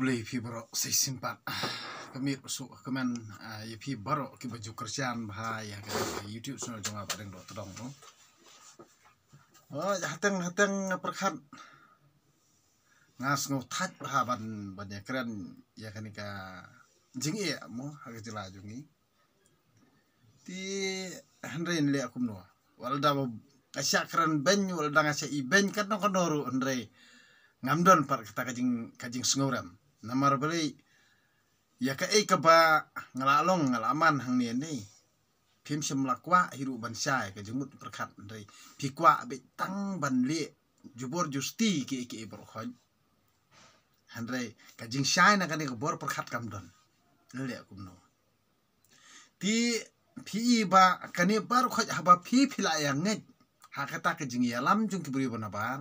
kembali pi baru si simpan kami usuk kemen ya pi baru ke baju kerjaan bahaya ke YouTube sudah jumpa pada yang dokter dong oh hateng hateng perkhan ngas ngutat bahaban banyak keren ya kan ika jingi ya mu harus dilajungi ti Henry ini aku mau walda mau kasih keren ben walda ngasih iben kan nongkonoru kan Henry ngamdon par kita kajing kajing sengoram namar beli ya ke ai ke ba ngalalong ngalaman hang ni ni pim sem lakwa hiru ban sai ke jemut perkat dari pikwa be tang ban li jubor justi ke ke bro khoy handre ka jing sai na ka ni bor perkat kam don le kum no ti pi ba ka ni bar khoy ha ba pi pila yang ngai ha ka ta ke jing ya lam jung ki bri bona bar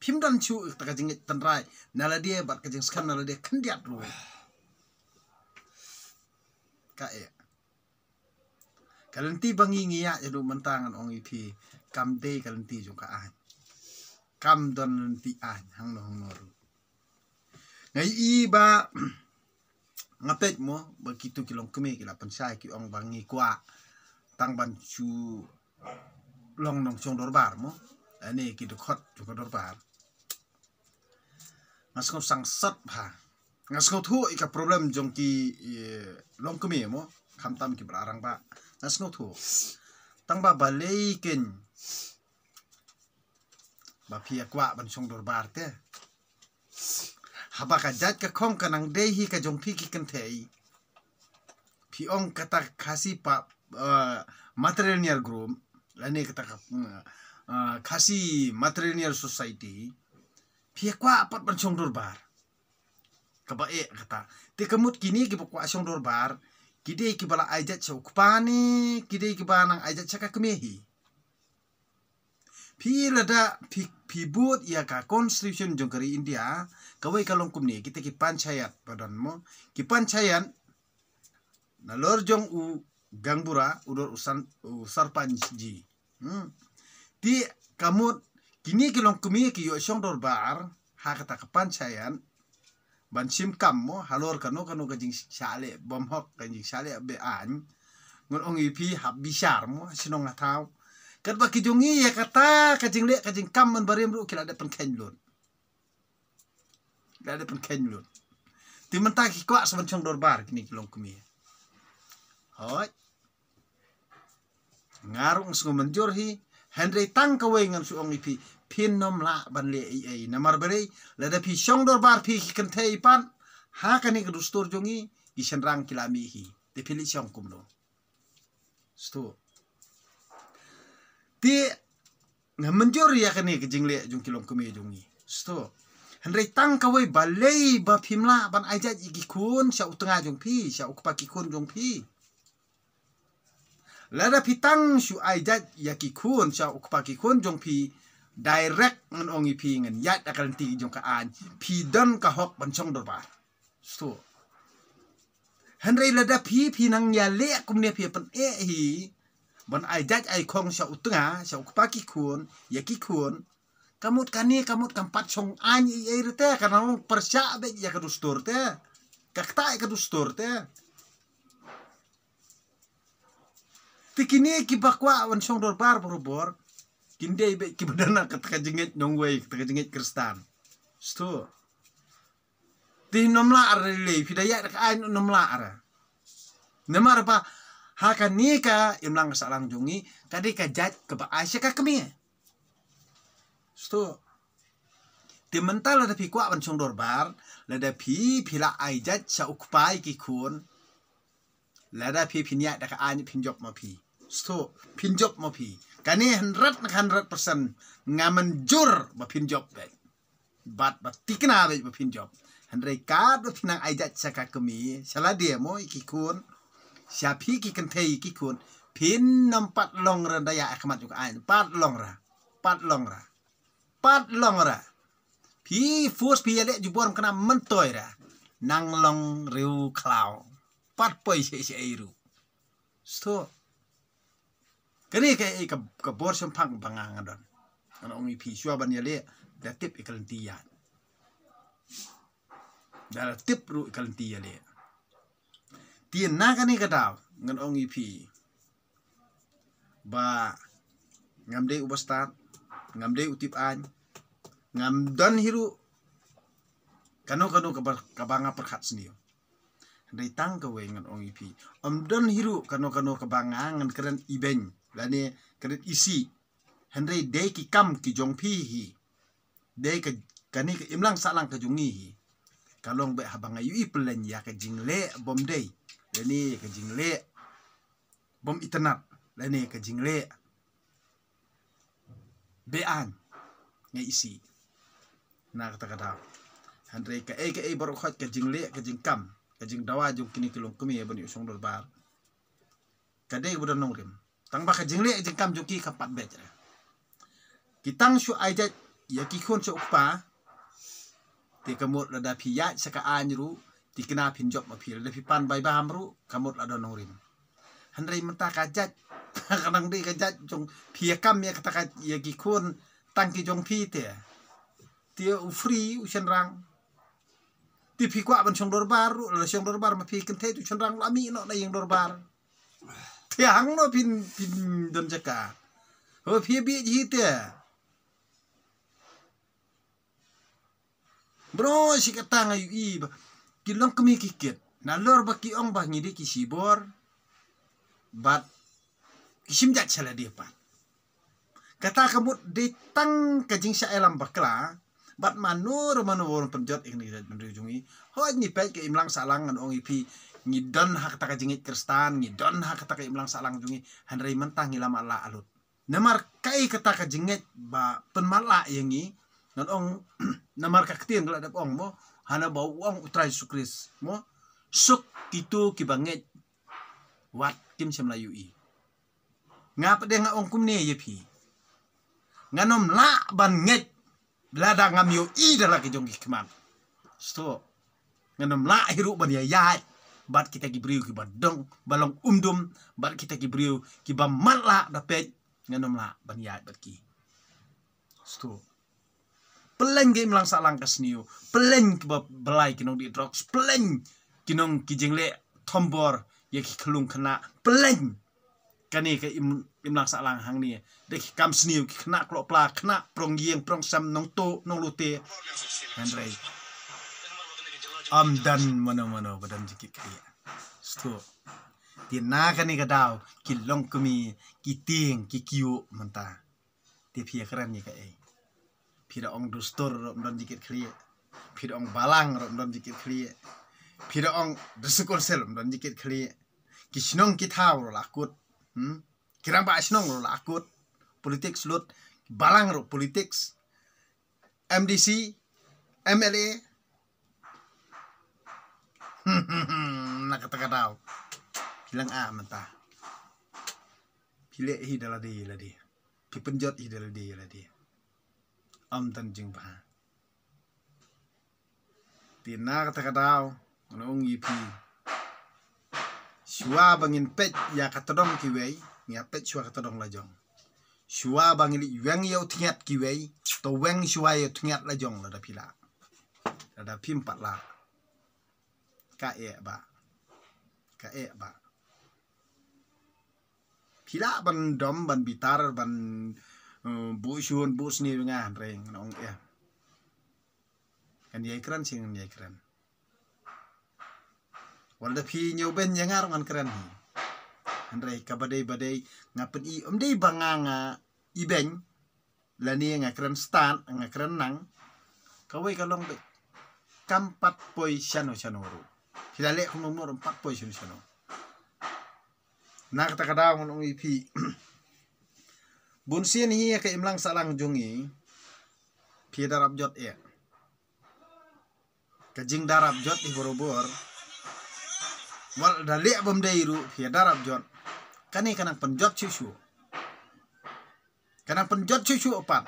pimdan chu ta kajing tanrai nala dia bar kajing skan nala dia kandiat ru ka e kalenti bangi ngia jadu ya mentangan ong ipi kam de kalenti jo ka ai kam don nanti ai hang no hang no ru ngai i ba ngatek mo begitu kilong kemi kila pensai ki ong bangi kwa tang ban chu long nong chong dorbar mo ani ki du khot chu ka dor ba ngas ko sang sat ba ngas ko thu i ka problem jong ki long kumi mo kham tam ki bra rang ba ngas ko thu tang ba ba le ken ba phia kwa ban song dor bar te haba ka jat ka khong ka nang dei hi ka jong phi ki kan thei phi ong kata khasi pa material group lani kata khasi matrilineal society piekwa apat mancong dorbar kaba e kata te kemut kini ki pokwa asong dorbar kide ki bala ajat cha ukpani kide ki banang ajat cha ka kemehi pi lada pi pibut ya ka constitution jongkari india kawai kalong kumni kita ki panchayat badan mo ki panchayat nalor jong u gangbura udor usan usarpanji hmm. Di kamut kini kilong kumi ki yo shong dor bar ha kata kapan chayan ban sim kam mo halor kanu kanu ka jing shale bom hok ka jing shale be an ngon ong i pi hab bi shar mo shinong atau kat ba ki jongi ya kata ka jing le ka jing kam mon barem ru kila de pen ken lun kila de pen ken lun ti menta ki kwa saban shong dor bar kini kilong kumi hoi ngarung sungo menjur hi Henry tang kawai ngan suong ipi pin nom la ban le ai ai na mar bere la da pi song dor bar pi kan te ipan ha kan ik dustur jongi i sen rang kilami hi te pili song kum lo sto ti na man jor ya kan ik jing le jung kilong kum jongi sto Henry tang kawai balai ba pimla ban aja ikikun sya utengah jong pi sya ukpa kikun jong pi Lada pi tang shu ai jat ya ki kun sha ukpa ki kun jong pi direct ngan ongi pi ngan yat akan ti jong ka an pi don ka hok ban chong dor ba. So. Henry lada pi pi nang ya le kum ne pi pan e hi ban ai jat ai kong sha utunga sha ukpa ki kun ya ki kun kamut kani kamut kampat chong an i ai e rete kanang persa be ya ka dustur te. Kaktai ka dustur te. Kaktai ka dustur te. tikini ki bakwa wan song dor bar bor bor kinde be ki badana kat ka jinget nong wei kat ka jinget kristan sto ti nom la ar le fi da ya ka ai nom la ar ne mar pa ha ka ni ka im lang sa lang jungi ka di ka jat ka ba ai ka kemi sto ti mental ada fi kwa wan song dor bar la da fi fi la ai jat sa ukpai ki kun lada pi pinya da ka ani pinjok ma pi stok pinjop mapi kani hundred nak hundred persen ngamen jur ba pinjop bet bat ba tikna bet ba pinjop handrai kad ba pinang aijat saka kami sala dia mo ikikun siapi ki kentai ikikun pin nampat long ran daya akmat juga ain pat long ra pat long ra pat long ra pi fus pi ale jubor kena mentoi ra nang long riu klau pat poi se se iru sto kene ke eh, ke ke bor sem pang pang ang don an ong i phi shua ban ya le da tip e kan ti ya da la tip ru e kan ti ya le ti na ka ni ka da ngan ong i phi ba ngam de u ba start ngam de u tip an ngam don hiru kanu kanu ka ka banga per khat sniu dai tang ka wengan ong i phi om don hiru kanu kanu ka banga ngan keren ibeng และนี่กระดิซีเฮนรีเดกิกัมกิจงพี่ฮีเดกกันนี่ก็อิมลังสั่งลังกจุงนี่ฮีกาลงเบะฮับังไงยูอีเปลนยากระจิงเละบอมเดย์และนี่กระจิงเละบอมอิตนับและนี่กระจิงเละเบอันเงี้ยซีนักตะกัดาฮันเรย์ก็เอกเอบรุขัดกระจิงเละกระจิงกัมกระจิงดาวาจุงกินิกลงกุมีเอบันยุสงดบาร์กระเดย์บุดนองริม tang baka jingli jingkam juki kapat bet ra kitang shu aja ya ki khon shu pa ti kamot la da phi ya saka an ru ti kna phin job ma phi la phi pan bai bam ru kamot la da nong rin han rei mata ka jat ka nang di ka jat jong phi ya kam me ya ka ka ya ki khon tang ki jong phi te ti u fri u chen rang ti phi kwa ban chong dor bar ru la chong dor bar ma phi kan te tu chen rang la mi no na yang dor bar थे आंगनो pin pin दम जका हो फिर भी जीते ब्रो शिकतांग यू इब किलंग कमी किकेट नालोर बकी ओंग बह निडे किशिबोर बात किसी में जाचला दिया पान कता कमुट दे तंग कजिंग शा एलम बकला बात मानुर मानुर वोरों पंजात इग्निजात मंडरी जुंगी हो अग्नि पैक के इमलंग सालंग अन ओंग इपी ngidon hakta ka jingit kristan, ngidon hakta ka imlang sa alang jungi, hanray mentah ngilam ala alut. Namar kai kata ka jingit ba pun mala yangi, nan ong namar ka ketian kala dap ong mo, hana bau uang utrai sukris mo, suk kitu kibangit wat kim siya melayu i. Ngapa dia ngak ongkum ni ya pi? Nganom la ban ngit, lada ngam yu i dalam kejong kikman. Sto, nganom la hiruk ban ya yat. bat kita kibriu ki bat dong balong umdum bat kita kibriu ki ba man la da pej nganom la ban yai bat ki stu peleng ge mlang sa lang kasniu peleng ki ba belai ki nong di drugs peleng ki nong ki jingle tombor ye ki khlung khna peleng kani ke im im lang sa lang hang ni de ki kam sniu ki khna klo pla khna prong yeng prong sam nong to nong lute handrai am dan mana mana badan jikit kaya. Sto. Ti na kani ka daw ki long kumi ki ting ki kiu manta. Ti pia kran ni ka ei. Pira ong dustor rom don jikit kaya. Pira ong balang rom don jikit kaya. Pira ong dusukol sel rom don jikit kaya. Ki sinong ki tau ro lakut. Hmm? Kirang ba sinong ro lakut. Politik slut. Balang ro politik. MDC. MLA. nakatakadaw bilang ah mata pilih hidalah dia lah dia pipenjot hidalah dia lah dia am tanjing pa tina katakadaw ngong ipi Shua bangin pet ya katodong kiwei ya pet shua katodong lajong Shua bangin yang yau tingat kiwei to weng shua yau tingat lajong lada pila lada pimpat lah ka e ba ka e ba kila ban dom ban bitar ban uh, bu shun bu sni nga reng nong ya kan yai kran sing kan yai kran walda phi nyau ben yangar ngan kran ni andrei ka badai badai ngapen i om dei banganga ibeng lani nga kran stan nga kran nang kawai kalong be kampat poi shano shano ruk Sila lek kong umur empat poy sila sila. Nak tak ada ngon ong ipi. Bun sien hiya ke imlang salang jungi. Pi darab jot ya. Kajing darab jot di borobor. Wal dalek bom dayru pi darab jot. Kani kanang penjot cucu. Kanang penjot cucu opat.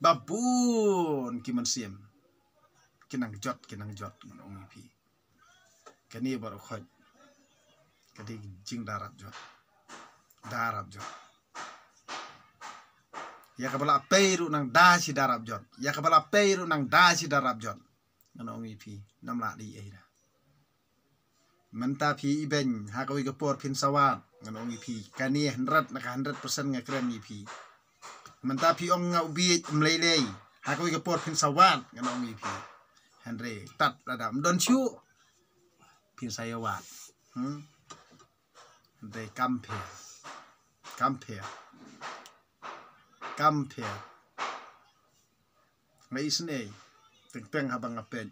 Babun kiman siem. Babun kiman siem. กินังจอดกินังจอดมันองพีแค่นี้บารุขัดก็ดีจิงดารับจอดดารับจอดยาขบลาเปรูนังดาชิดารับจอดยาขบลาเปรูนังดาชิดารับจอดมันองพีน้ำละดีเอนะมันตาพีอีเบนหากวิกปวดพินสวาดมันองพีแค่นี้หันรัดนะคะหันรัดเปอร์เซ็นต์เงาเครื่องพีมันตาพีองเงาบีมเลยเลยหากวิกปวดพินสวาดมันองพีเฮนรีตัดระดับดอนชิวพิไซวาดเฮนรีกัมเพียกัมเพียกัมเพียไม่อิสเน่ตึงเต็งฮับังกับเป็น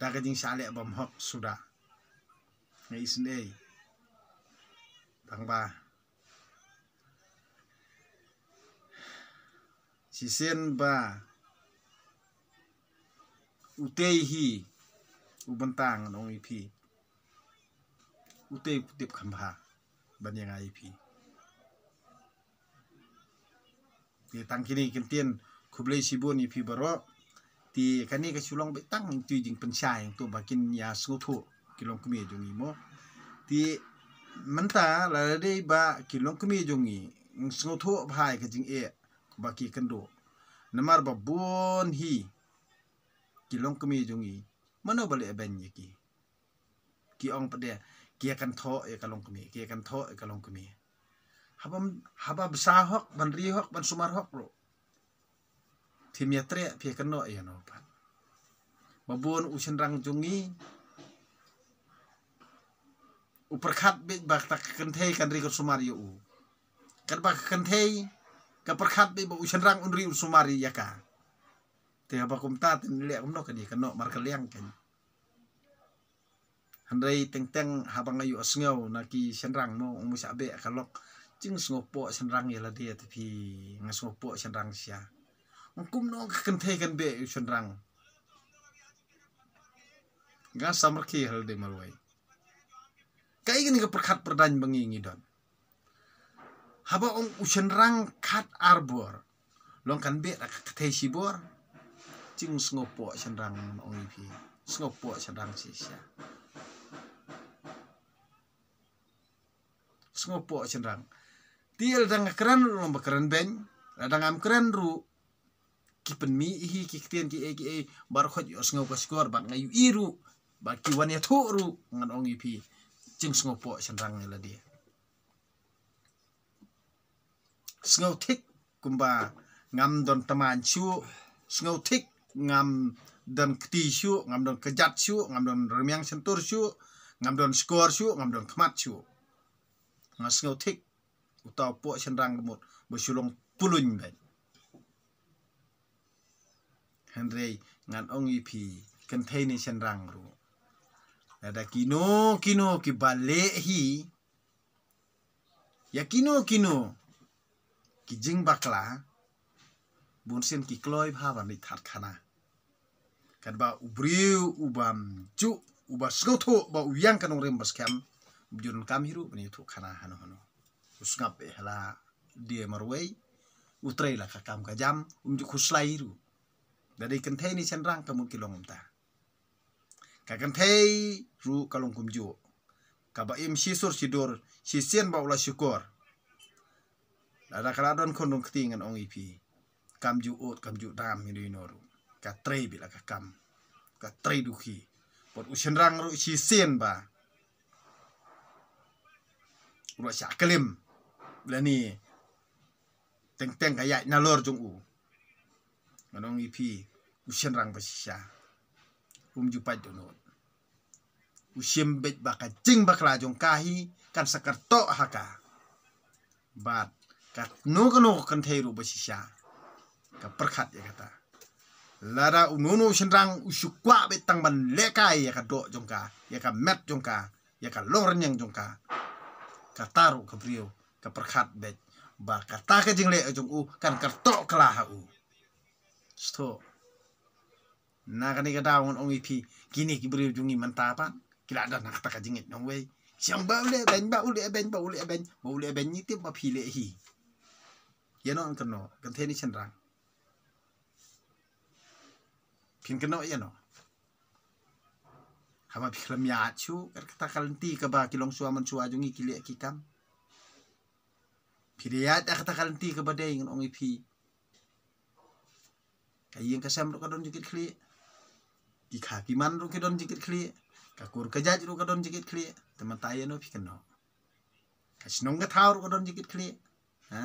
ตากระจิงชาเล่บอมฮอกสุดาไม่อิสเน่ทางบ้า chỉ xin bà utehi ubentang nong ipi e ute putip kamba banyang ai ipi e ti tang kini kentien kublei sibun ipi e baro ti kani ka sulong be tang tu jing pensai tu bakin ya sutu kilong kumi jungi mo ti menta la de ba kilong kumi jungi sutu bhai ka jing e baki kendo namar babun hi kilong kami jungi mana boleh aben ye ki ki ong pede ki akan tho ye ya kalong kami ki akan tho ye ya kalong kami habam habab sahok ban rihok ban sumarhok lo timiatre pi akan no ye ya no pa mabun usen rang jungi uperkat bi bak tak kenthe kan ri ko sumar ye u kan bak kenthe ka perkat bi bu usen rang unri sumari ya ka แต่พอคุมตาตินเลียคุมนกกันดีกันนกมารกเลี้ยงกันฮันไรเต็งเต็งหาบังอายุสงเอวนาคีเชนรังโมองมุชาเบะคันลกจึงสงบโปเชนรังยาละเดียตพีงสงบโปเชนรังเสียมันคุมนกกันเทกันเบะอยู่เชนรังงาสมรคีฮัลเดมารวยไก่กันก็ประคัดประดันบังยิงยิดอน Haba ong usenrang kat arbor, longkan be rak ketesi bor, 经是我爸先让弄一批，是我爸先让写下，是我爸先让。第二张个人路，我们个人本，那张个人路，基本米一基天基 A 基 A，把块有是我个 score，把个有一路，把几万也投入，我弄一批，经是我爸先让个了的。Sengau tik kumpa ngam don teman cu, sengau tik ngam dan keti syu, ngam dan kejat syu, ngam dan remyang sentur syu, ngam dan skor syu, ngam dan kemat syu. Ngas ngau tik, utau puak senrang gemut, bersulung pulun bai. Henry, ngan ong ipi, kentaini senrang ru. Ada ya kino, kino, kibalik hi, ya kino, kino, kijing bakla, bunsin kikloy bahawan di tarkanah kan ba ubriu ubam ju uba sgoto ba uyang kan orang bas kam jurun kam hiru bani tu kana hanu hanu usngap e hala dia marwei utrei la ka kam ka jam um ju khuslai hiru dari kentei ni chen rang kamun kilong umta ka kentei ru kalong kum ju ka ba im si sur si dur si sien ba ula syukur ada kala don kondong ketingan ong ipi kam ju ut kam ju dam hiru inoru katrei bila kakam katrei duhi pot usenrang ru si sin ba ru sa kelim la ni teng teng kaya na lor jung u manong ipi usenrang ba sia um ju pa dono usim bet ba ka jing ba kla jung kahi kan sakerto haka bat kat nu kanu kan thei ru ba sia ka perkhat ya kata lara unono shindang ushukwa betang ban leka ya ka do jongka ya ka met jongka ya ka lor nyang jongka ka taru ka priyo ka perkhat be ba ka ta ka jing le jong u kan ka to kala ha u sto na ka ni ka da on ong ipi kini ki priyo jungi man ta pa kila da na ka ta ka jing nong we siang ba ule ben ba ule ben ba ule ben ba ule ben ni ti ba phi le hi ye ya kan no an ka no ka the ni shindang พิงกันเนาะเนาะคำว่าพิคลมยาชูการตะการตีกับบาคิลองชัวมันชัวจงอีกิเลกิกรรมพิริยาแต่ตะการตีกับบาเดงองอีพีกายยิงกระแซมรุกกระดอนจิกิดคลีกิขากิมันรุกกระดอนจิกิดคลีกักูร์กระจัดรุกกระดอนจิกิดคลีแต่มาตายเนาะพิคันเนาะกัชนงกระเท้ารุกกระดอนจิกิดคลีฮะ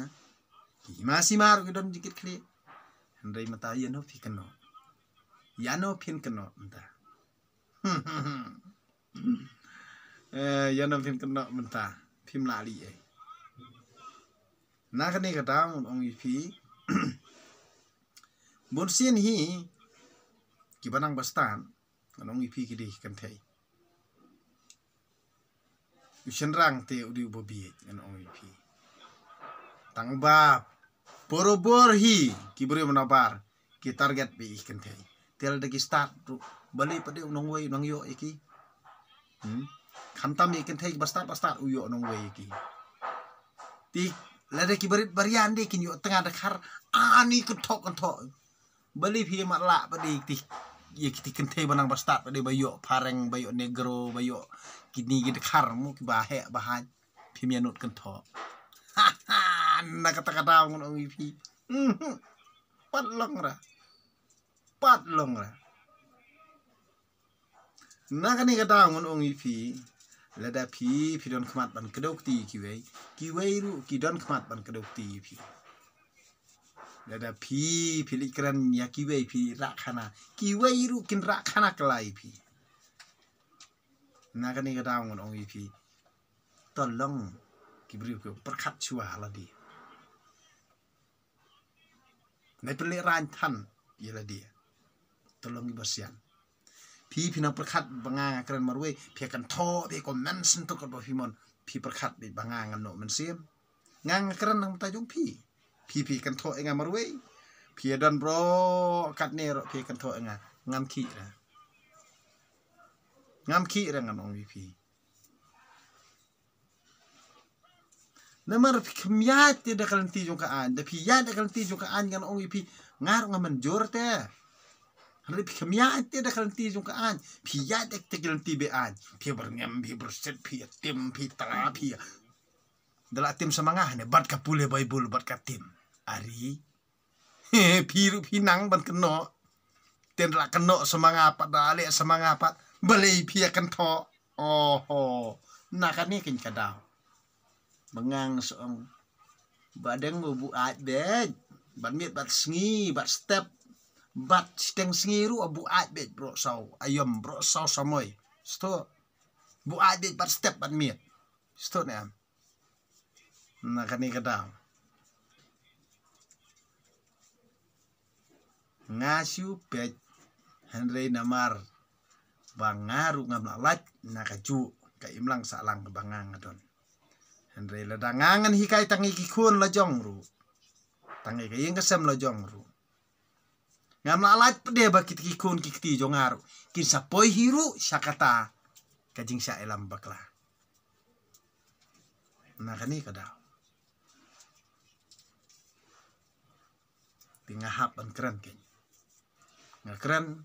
กิมาซิมารุกกระดอนจิกิดคลีอันใดมาตายเนาะพิคันเนาะ ya no pin kena menta. Eh, ya no pin kena menta. Pin lali eh. Nak ni kata orang ipi. Bunsin hi, kita nang bastan, orang ipi kiri kan, kan teh. Ushen rang te udih ubobi, kan orang ipi. Tangba, borobor hi, kita boleh menabar, kita target bi ikan teh tel dagi start tu bali pade unong wei unong yo iki hmm kham ta mi kan thai bastar bastar uyo unong wei iki ti la dagi barit barian de kin yo tengah da khar ani ku thok kan thok bali phi mat la pade ti ye ti kan thai banang bastar pade bayo pareng bayo negro bayo kini gi da khar mu ki ba he ba ha phi mi anut kan thok ha ha na kata kata ngun ong iki hmm pat long ra ปัดลงละนักนี่ก็ดาวมันองค์พีและได้พีพี่ดอนขมัดบันกระดกตีกี่เว้ยกี่เว้ยรู้กี่ดอนขมัดบันกระดกตีพีและได้พีผี่ลิกรันยากี่เว้ยพีรักขนากี่เว้ยรู้กินรักขนาไกลยพีนักนี่ก็ดาวมันองค์พีตอนลงกี่บริวเกี่ประคับชัวละดีในเป็นเรื่องท่านยีละเดีย tolong ibu siang. Pi pina perkhat bangang keran marui, piakan to, piakan mensen tu kerbau pimon, pi perkhat bi bangang anu mensiem. Ngang keran nang tajung pi, pi piakan to engah marui, piadan bro kat nero piakan to engah ngam ki lah. Ngam ki lah ngan orang pi. Nampak kemiat dia dah kelantik jangkaan, tapi dia dah kelantik jangkaan dengan orang pi ngar ngan menjor teh. Rip kemia te da kan ti jung kaan pi ya te te gelam ti be an pi berngem pi berset pi tim pi tra pi dala tim semangah ne bat ka pule bai bul bat ka tim ari he pi ru pi nang ban keno ten la keno semangah pat da ale semangah pat beli pi akan tho oh ho na kan ni kin kadau mengang seong badeng bubuat deh bat mit bat sengi bat step bat steng singiru abu ah, ad bet bro sau ayam ah, bro sau samoy sto bu ad bet bat step bat mie sto ne am ah. na kani kada ngasiu pet Henry Namar bangaru ngam lalat na kaju ka imlang salang ke bangang adon Henry ledangangan lah hikai tangi kikun lajong ru tangi kaying kesem lajong ru Ngam lalat pede bakit kikun kikti jongaru. Kin sapoy hiru syakata. Kajing sya elam bakla. Nah kini kadal. Tengah hap dan keren kini. Nah keren.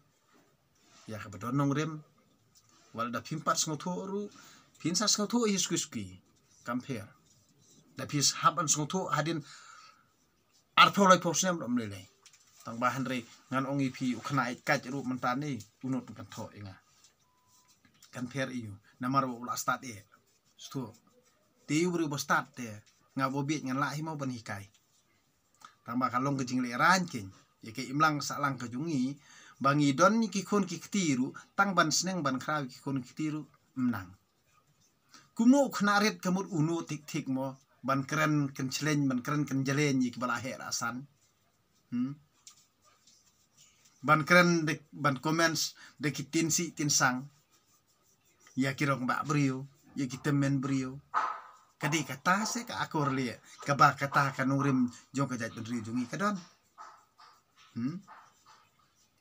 Ya kebetulan nong rim. Walau dah pimpat sengotoru. Pinsa sengotoru hiskuski. Kampir. Dah pis hap dan sengotoru hadin. Arpoloi posnya belum lelai. ต่างบ้านเรงานองอีพีอุขนายกจรูปมันตานี่อุนุดกันทอเองอะกันเพียร์อยู่นามารบุลาสตาร์เอสตวตีอุบริบสตาร์เตะงาบเบียดงานละให้มาบันฮิกายต่างบ้านันลงกจิงเลยร้านกินย่งเกอิมลังสะลังกจุงีบางอีดอนนี่กิคนกี่ตีรูตั้งบันเสนงบันคราวกิคนกี่ตีรูนังกุมโนขนาริดกมุดอุนุติกทิกมอบันเกรนกันเชลนบันเกรนกันเจเลนยิกบลาเหราสันอืม ban keren de, ban comments de kitin si tin sang ya kira ng bak brio ya kita men brio kadi kata se ka akor lia ka ba kata ka nurim jong ka jait ben rio jungi kadon hmm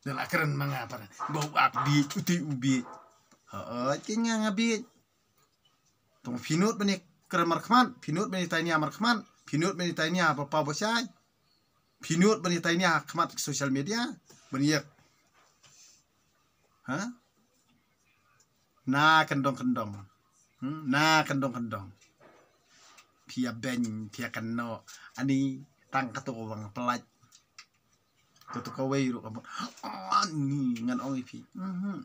de la keren manga par bo ak bi uti ubi ha a tinya nga bi tong finut bani keren markman finut bani tanya markman finut bani tanya apa pa bo sai finut bani tanya khmat social media Meniak. Ha? Na kendong-kendong. Hmm? Na kendong-kendong. Pia ben, pia kano. Ani tang kato ko wang pelat. Kato ko wairu kamu. Oh, ni ngan ong ipi. Mm -hmm.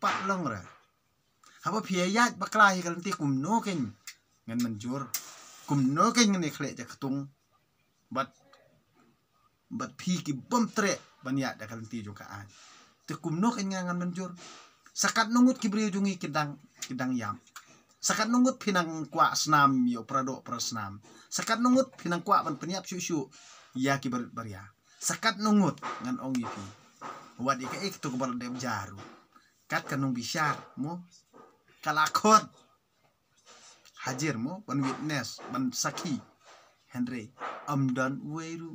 Pak long ra. Apa pia yat baklahi kalau nanti kumno ken. Ngan manjur. Kumno ken ngan ikhlek jakatung. Bat. But bat phi ki bom tre banyak da kan ti jong ka ai te kum no kan ngangan menjur sakat nungut ki bre jong kidang kidang yam sakat nungut pinang kwa snam yo prado pro snam sakat nungut pinang kwa ban penyap syu syu ya ki bar baria sakat nungut ngan ong ipi wat ik ik tu kebal dem jaru kat kanung bisyar mo kalakot hajir mo ban witness ban saki henry amdan weiru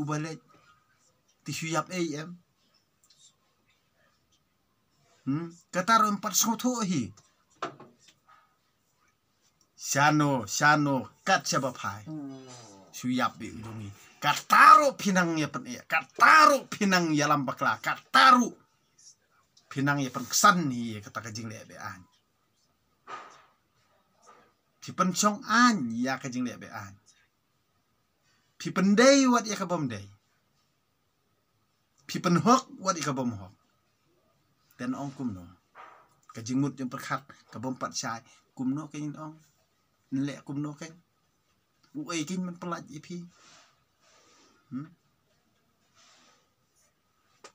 überlegt, dich wie ab AM. Hm? Katar und Patschoto hi. Shano, Shano, Katschababai. Suyap di ujungi. Kataru pinang ya pen ya. E. Kataru pinang ya lambaklah. Kataru pinang ya pengesan ni kata kajing lebe an. Di pencong an ya kajing lebe an. Pipandai wat ik heb dai. Pipan hok wat ik heb hok. Dan ong kum no. Kajingut yang perkat kabom pat chai kum no kin ong. Nlek kum no kin. Uai kin man pelat ipi. Hmm?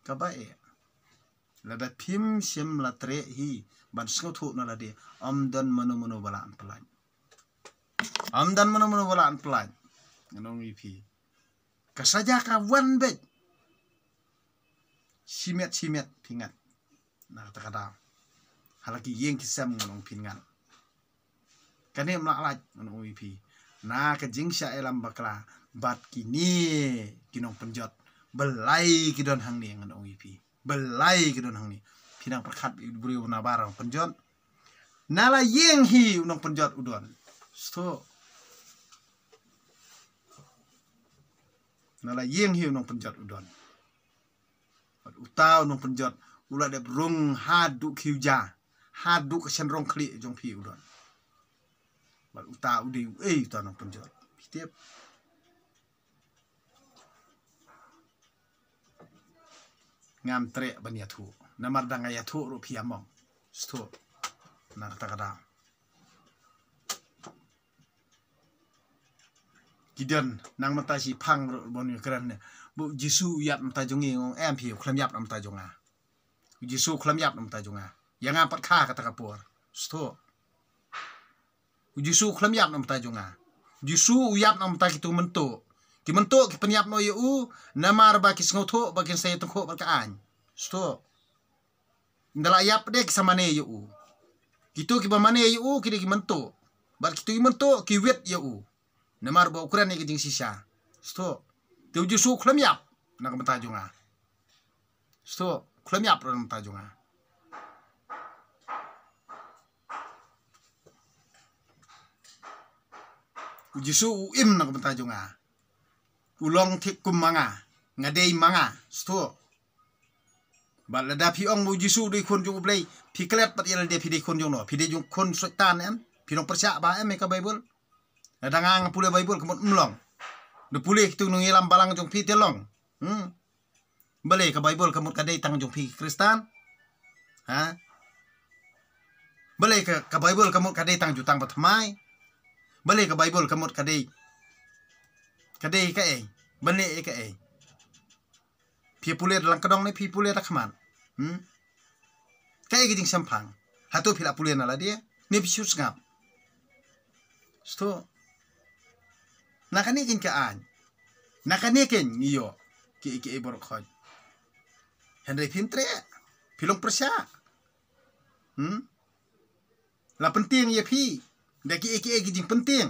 Kabai. Lada pim sim la tre hi ban skau thu na la dia. Am dan manu manu balaan pelat. Am dan manu manu balaan pelat. Anong EP? Kasaja ka one bed. Simet simet pingat. Nakatakada. Halagi yeng kisam ngunong pingat. Kanim laklat. Anong EP? Na kajing siya elam bakla. Bat kini. Kinong penjot. Belai kidon hang ni. Anong EP? Belai kidon hang ni. Pinang perkat. Beri warna barang penjot. Nala yeng hi. Unong penjot udon. Stok. nala yeng hiu nong penjat udon pat utau nong penjat ulah de rung hadu kiu ja hadu ke chen rong kli jong pi udon pat utau udi ei ta nong penjat tiap ngam tre ban ya thu namar dang ya thu ru pi among sto na ta ka da Gideon nang mata si pang bon kran ne bu jisu yap mata jungi ngong em eh, pi khlam yap mata junga jisu khlam yap mata junga yang apa kha kata kapur sto jisu khlam yap mata junga jisu uyap mata kitu mento ki mento ki penyap no yu namar ba kis ngotho ba kin sai tokho ba ka an sto ndala yap de sama ne yu kitu ki ba mane yu ki de ki mento ba kitu mento ki wet yu nemar bo ukuran ni kencing sisa. Sto, tuju su kelamiap nak mentajunga. Sto, kelamiap pernah mentajunga. Jisu uim nak mentajunga. Ulong tikum manga, ngadei manga. Sto, baladapi ong mu jisu di kunjung play. Pikleat pati ada pide kunjung no, pide jung kun sultan em, pinok e percaya apa em mereka bible. Na dangang pulih Bible kemut mlong. Na pulih tu nung ilam balang jong pi telong. Hmm. Bale ke Bible kemut kadai tang jong pi Kristan. Ha? Bale ke ke Bible kemut kadai tang jutang patmai. Bale ke Bible kemut kadai. Kadai ke ai. Bale ke ai. Pi pulih dalam kedong ni pi pulih tak kemat. Hmm. Kai gijing sampang. Hatu pi la pulih na la dia. Ni pi sus ngap. Sto nakanikin ka an nakanikin iyo ki ki ibor e ko Henry Pintre pilong persia hmm la penting ya pi da ki e, ki e ki jing penting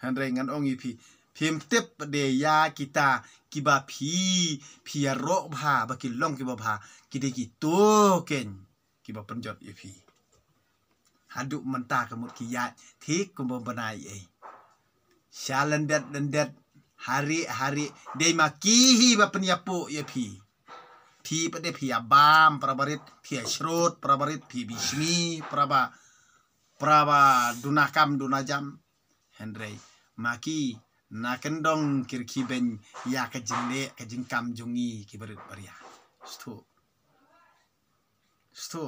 Henry ngan ong ipi pim tep de ya kita kiba pi piaro ya bha bakil long kiba bha kidiki to ken kiba penjot ipi ហាដុមន្តាកមុតគីយ៉ាធីកុំបំបណៃអីឆាឡនដេតដេត eh. hari hari de ma ki hi ba pen ya po ye phi phi pa de phi ya bam pra ba rit phi ya shrot pra ba rit phi bishmi pra ba pra ba duna kam duna jam hendrei ma ki na ken dong kir ki ben ya ka jin le ka jin kam jungi ki ba rit par ya sto sto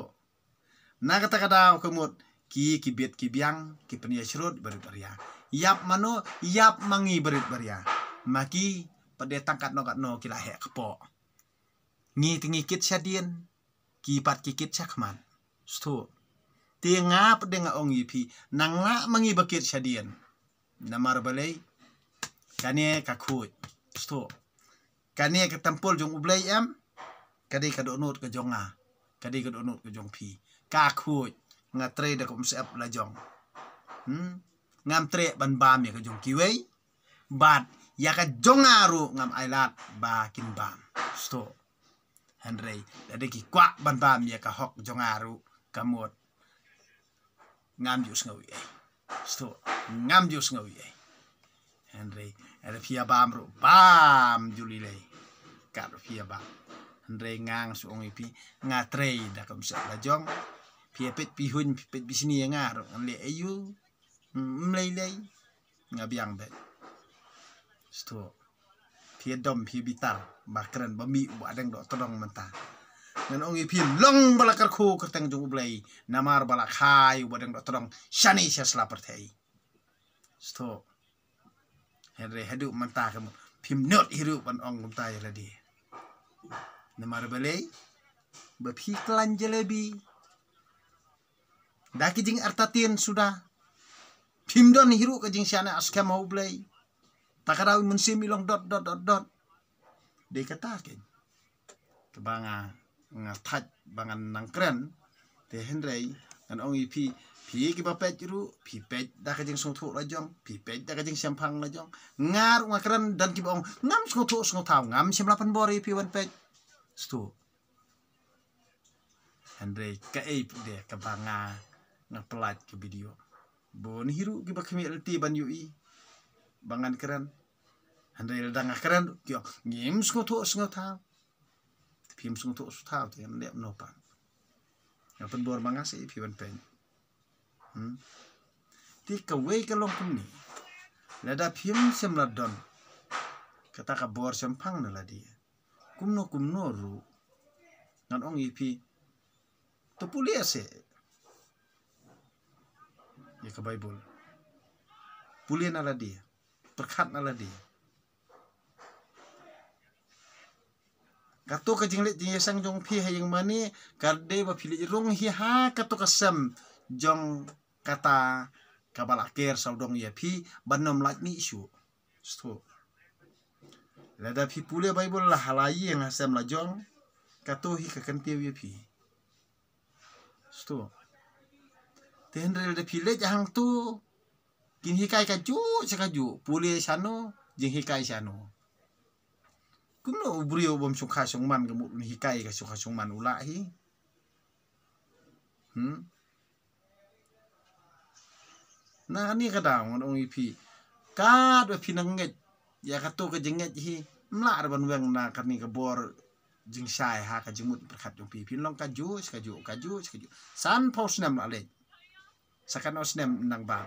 na ka ta ka da ko mot ki kibet kibyang kipenya syrut berit beria yap mano yap mangi berit beria maki pada tangkat no kat no kila hek kepo ngi tingi kit syadien ki pat ki kit syakman stu ti nga pada nga ong yipi na nga mangi bakit syadien namar balai kane kakut stu kane ketempul jong ublai em kadi kadonut ke jonga kadi kadonut ke jong pi kakut nga tre da kum sep la jong hm ngam tre ban bam ye ka jong ki wei bat ya ka jongaru ngam ailat ba kin bam sto henry da de ki kwa ban bam ye ya ka hok jongaru ka mot ngam jus ngawi ye sto ngam jus ngawi ye henry ada er pia bam ru bam julile ka pia bam henry ngang suong ipi ngatre da kum sep la jong พียเป็ดพีหุ่นเป็ดพีชนีงาหรอกเลีอยยุมเลยเลยงับยังเป็ดสตัวเพียดอมเพียบิตาบักรันบะมีบะดังดอกตรองมันตางั้นองค์พี่ลงบลักรคูกระตังจงอุบเบยนามารบลักายบะดังดอกตรองชานีเชสลาประเทยสตัวเฮเรฮดุมันตากันพิมเนดฮิรุปันองกุมตายละดีนามารเบเลยบะพีกลันเจเลบี daki jing ertatin sudah pimdon hiru ke jing siana askem mau play takarawi munsi milong dot dot dot dot dia kata ke kebanga ngatat bangan nangkren de henrei kan ong ipi pi ki ba pet ru pi pet da ka jing so thu la jong pi pet da ka jing sem phang la jong ngar wa kran dan ki ong ngam so thu so thau ngam sem la pan bor ipi wan pet stu henrei ka ei de ka banga na pelaj ke video bon hiru ki bakmi elti ban yui bangan keren handai danga keren kyo ngim sko to sko ta phim sko to sko ta te nem no pan ya pen bor mangasi phiwan pen hmm ti ka wei ka long kumni lada phim sem la don kata ka bor sem phang na la dia kumno kumno ru ngan ong ipi to puli ase ya ke Bible. Pulih nalar dia, perkat nalar dia. Kato kajing lek jeng yesang jong pi hayang mani kade ba pilih irung hi ha kato kasem jong kata kabal akhir saudong ya pi banom lak ni isu. Sto. Lada pi pulih Bible lah halai yang asem la jong kato hi kakan tiwi pi. Sto. Sto. Tahun rel de village hang tu kin hikai kaju sekaju pulih sano jing hikai sano. Kuno ubrio bom sungka sungman ke mun hikai ke sungka sungman ula hi. Hmm. Nah ni kada ngon ong ipi. Kad we pinanget ya katu ke jenget hi. Mla ar ban weng na kani ke bor jing sai ha ka jumut perkat jung pi pinong kaju sekaju kaju sekaju. San pausnam alek sa kanos nem nang ba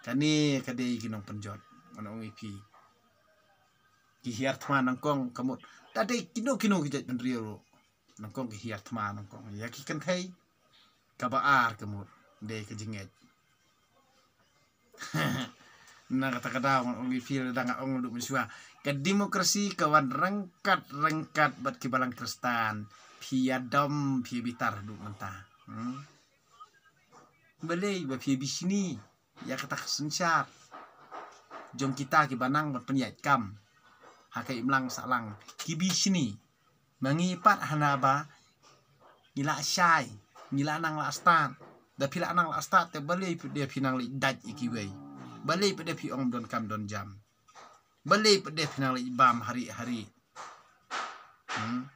kani kadai ginong penjot manong iki gihiat man nang kong kamut tadi kino kino kita penriro nang kong gihiat man nang kong yaki kan thay kabaar kamut de kajinget na kata kata ang ipil na nga ang lumi siwa ka demokrasi kawan rengkat rengkat bat kibalang kristan piyadom piyabitar duk mentah hmm? Balay, bapya bisni. Ya kata kesencap. Jom kita ke banang berpenyakit ha, kam. Hakai imlang salang. Kibisni. Mengipat hanaba. Nila syai. Nila nang lastan. Dapila nang lastan. Te balay pada pinang li dad ikiwai. Balay pada piong don kam don jam. Balay pada pinang li bam hari-hari. Hmm.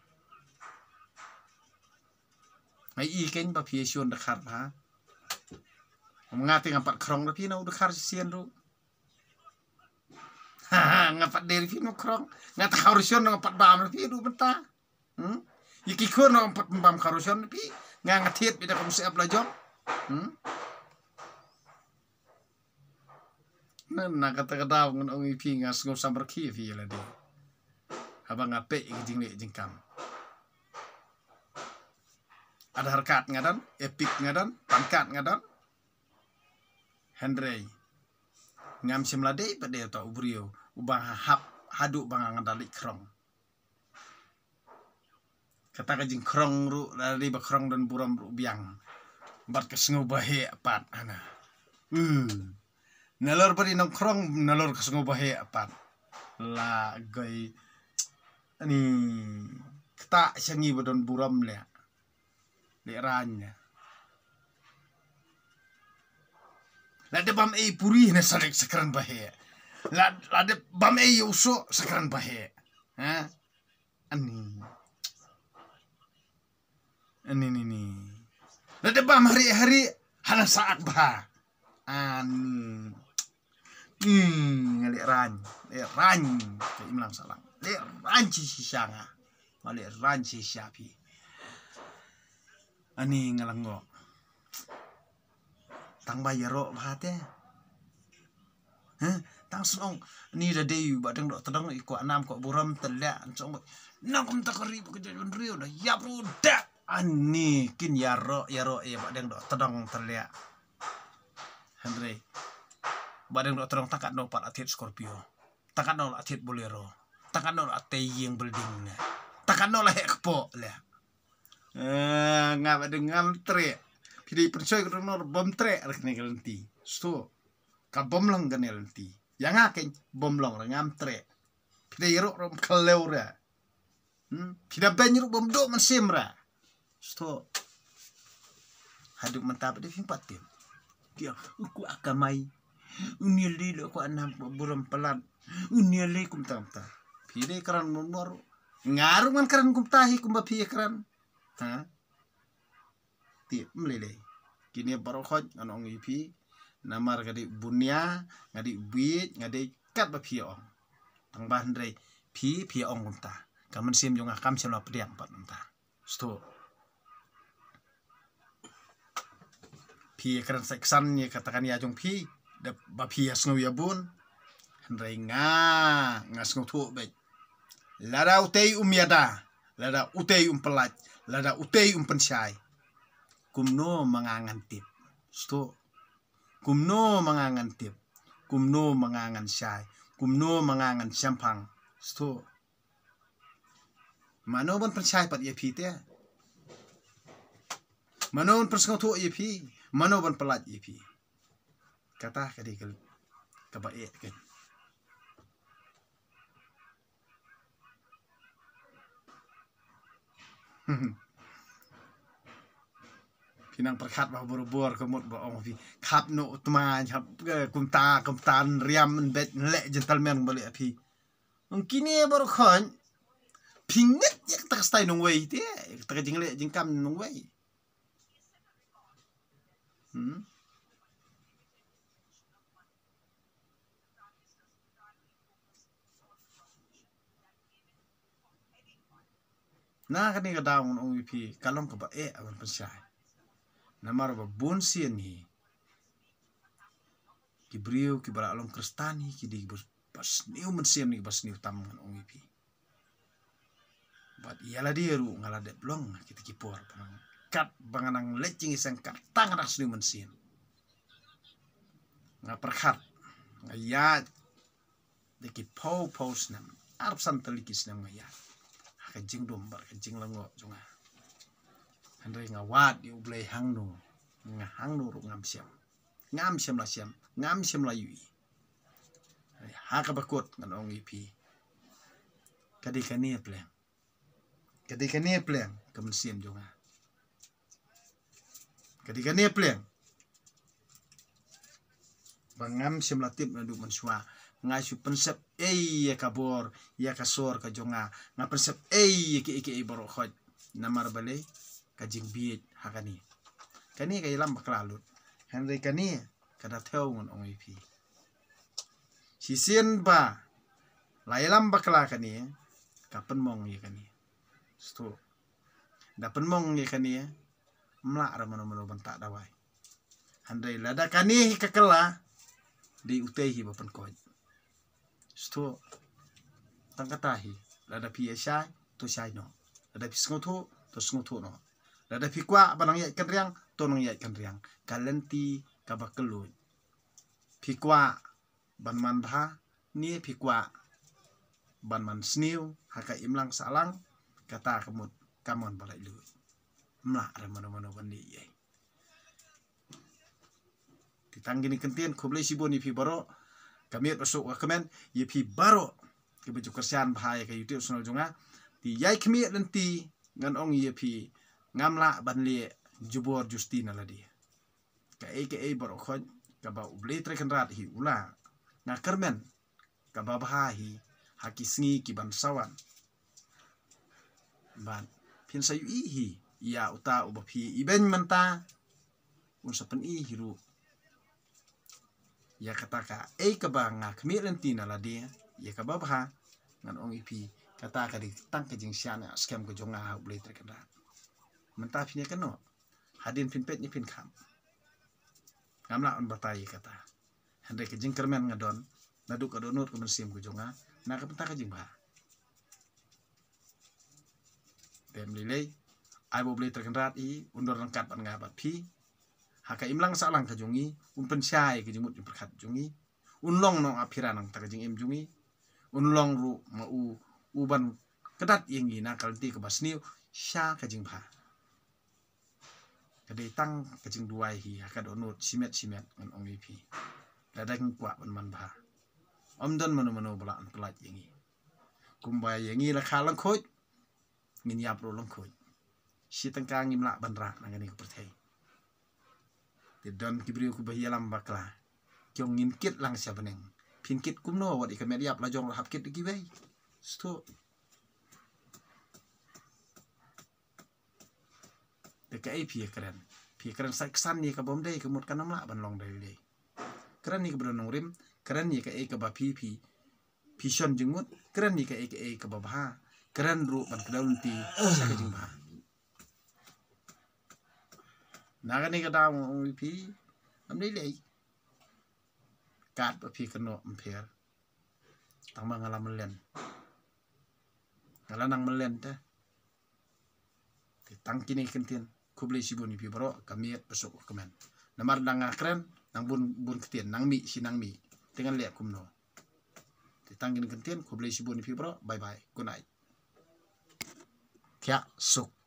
Ai ikan bapya syon dekat ha. Mengati ngapat krong tapi nak udah harus sian ru. Ngapat dari pinu krong. Ngata harusion ngapat bam tapi ru bentar. Hmm? Iki kau nak empat pembam karusion tapi ngah ngetit bila kamu siap belajar. Nen hmm? nak kata kata dengan orang ipi ngah sungguh sambar kiri fi la di. Abang ngape ikhding ni jingkam. Ada harkat ngadan, epic ngadan, pangkat ngadan, Henry ngam si meladei pada dia tak ubrio ubang hap haduk bang angan dalik krong kata kajin krong ru dari bakrong dan buram ru biang bat kesengu bahe apat ana hmm. nalor beri nong krong nalor kesengu bahe apat la gay ni kata sengi badan buram le le ranya Lade bam ei puri ne sarik sakran bahe. Lade bam ei uso sakran bahe. Ha? Ani. Ani ni ni. Lade bam hari hari hana saat bah. An. Hmm, ngali ran, le ran, tak imlang salang, le ran si si sanga, ngali ran si siapi. Ani ngalang ngok tang ba ye ya ro ba te ha tang song ni da de yu ba dang do tang i ko anam ko buram telya an song na kum ta kari ko de un rio da ya pu da an ah, ni kin ya ro ya ro e eh, ba dang do tang telya hendre ba dang do tang takat no pat atit scorpio takat no lah atit bolero takat no ate lah yeng building na takat no la hekpo le eh ngapa dengan tri que le pensó que no bom tre a que negra en ti. Esto, que bom long que negra en ti. Ya nga que bom long, que ngam tre. Pide yero rom kaleo ra. Pide ben yero bom do man sim ra. Esto, haduk mentapa de fin patim. Dia, aku akamai. Unil di lo aku anam buram pelan. Unil di kum tam ta. Pide keran mong moro. Ngarungan keran kum tahi kum bapie keran. Haa? ti mlele hmm, kini barokhot anong ip namar gadi bunya ngadi buit ngadi kat ba pi ong tang ban re pi pi ong ta kamun sim jong akam ah, sim lo lah priang pat ta sto pi kran seksan ni katakan ya jong pi da ba pi asno ya bun re nga nga sngo thu be lada utei umyada lada utei umpelat lada utei umpensai kumno mangangantip. Gusto? Kumno mangangantip. Kumno mangangansay. Kumno mangangansampang. Gusto? Mano ban pansay pat yapi te? Mano ban pansay to yapi? Mano ban palat yapi? Kata kadi kal kabait kan. Mm-hmm. พี่นางประคัดบาบรบัวกมดบอกพี่ขับโนตมาครับกุมตากุมตานเรียมเบ็ดและจันทร์แมนบริอพี่งกินีบรขันพิงเงยตักสไตนงเวทีตักจิงเลจิงกำนงเวยน้ากันนี่ก็ดาวมันองค์พีกาลงกับเอะมันเป็นชาย namar ba bon sian hi ki briu ki bala alam kristani ki di bas niu men sian ni bas niu tam ngan ong ipi bat iala di ru ngala de blong kita ki por pang kat banganang lecing isang kat tang ras niu men sian nga perkhat nga ya de ki po post nam arab santali ki sian nga ya ha, ka jing dom bar ka jing lango jonga อันเรงวาดอยู่เลยหังนูงหังนูรูงามเสียมงามเสียมละเสียมงามเสียมละอยู่หากระปกดกันองอีพีกะดีกะเนียแปลงกะดีกะเนียแปลงกับมันเสียมจงอ่ะกะดีกะเนียแปลงบางงามเสียมละติบนะดูมันชัวงาชุเป็นเซปเอียกับบอร์ยากับซอร์กับจงอ่ะงาเป็นเซปเอียกิกิอีบอร์ขอดนามาร์เบลี่กจิงบีดฮากันนี่กันนี่กัยลำบักลาลุดเฮนรี่กันนี่กันดาเทลมันองอีพีชีเซียนบ่าไหลลำบักลากันนี่กับเป็นมองอีกันนี่สตูดับเป็นมองอีกันนี่มละระมันมันบันตักดาวัยฮันรี่ละดากันนี่ฮิกะกะลาดีอุเตหีบเป็นก่อนสตูตั้งกะตาฮีละดาพีเอชายตัวชายเนาะละดาพิสกุทุตัวสกุทุเนาะ Rada fikwa barang ya ikan riang, tonong ya ikan riang. Kalenti kabakelut. Fikwa ban mandha, ni fikwa ban man sniu, haka imlang salang, kata kemut kamon balai lu. Mla remono mono bandi ye. Ditanggi ni kentian, kubli sibu ni fibaro, kami masuk ke kemen, ye fibaro. Kebujuk kesian bahaya ke YouTube channel jonga. Di yai kami nanti, ngan ong ye fibaro ngamla ban li jubor justina la di ka e ke e bor kho ka ba ubli tre kan rat hi ula na kermen ka ba ba ha hi ha ki sngi ki ban sawan ban pin sa yu i hi ya uta u ba phi i ben man ta un sa pan i hi ru ya kata ka e ka ba nga khmi ren ti na la di ya ka ba ba ha, ngan ong i phi kata ka di tang ka jing sian na skem ko jong nga ha ubli tre kan rat มันตาพินเอกนอหาดินพินเป็ดยี่พินขามงามละอันบัตายกตาฮันเดกจิงเกอร์แมนงาดอนนาดูกระโดนนูดกุมเซียมกุจงะนาคับตาคจิงบ้าเต็มลีเล่ยไอโบบลีตรกันราดอีอุนดอร์รังกัดปันงาบัดพีหากอิมลังสลังกจงีอุนเป็นชายกจิมุดยุบขัดจงีอุนลองนองอภิรานังตะกจิงเอ็มจงีอุนลองรูมาอูอูบันกระดัดยิงีนาการันตีกับบัสนิวชากจิงผาดีตั้งกระจิงดวยฮีกระโดนดชิเม็ดชิเม็ดกันองค์พีและได้กกว่ามันมันบาอมดันมโนมโนบลาอันปลาดอย่างงี้กุมใบอย่างงี้ราคาลังคดเงินยาโปรลังคดชีตังกลางยิมละบรรดาในกรณีประเทศติดดอนกิบริโอคุบะเฮลัมบักลาจงเงินคิดลังเสียบหนึ่งพินคิดกุมโนวัดอีกเม็ดยาปลาจงรหับคิดดีกี่เว้ยสู้แต่แกไอ้พีกระเด็นพีกระเด็นใส่สั้นนี่กับผมได้กับหมดกันน้ำละบันลองได้เลยกระเด็นนี่กับโดนนองริมกระเด็นนี่กับเอกับพีพีพีชนจึงหมดกระเด็นนี่กับเอกเอกับบ้ากระเด็นรู้บันกระเด็นตีใช่กับจึงบ้านากันนี่ก็ดาวของพีทำได้เลยการพีกระโนมเพียต้องมางานละมันเล่นงานละนังมันเล่นเด้อตั้งกินเองกันเตียน kubli sibun ipi baro kami besok kemen. Namar nang akren nang bun bun ketien nang mi si nang mi dengan lek kumno. Tanggin ketien kubli sibun ipi baro bye bye good night. Kya suk.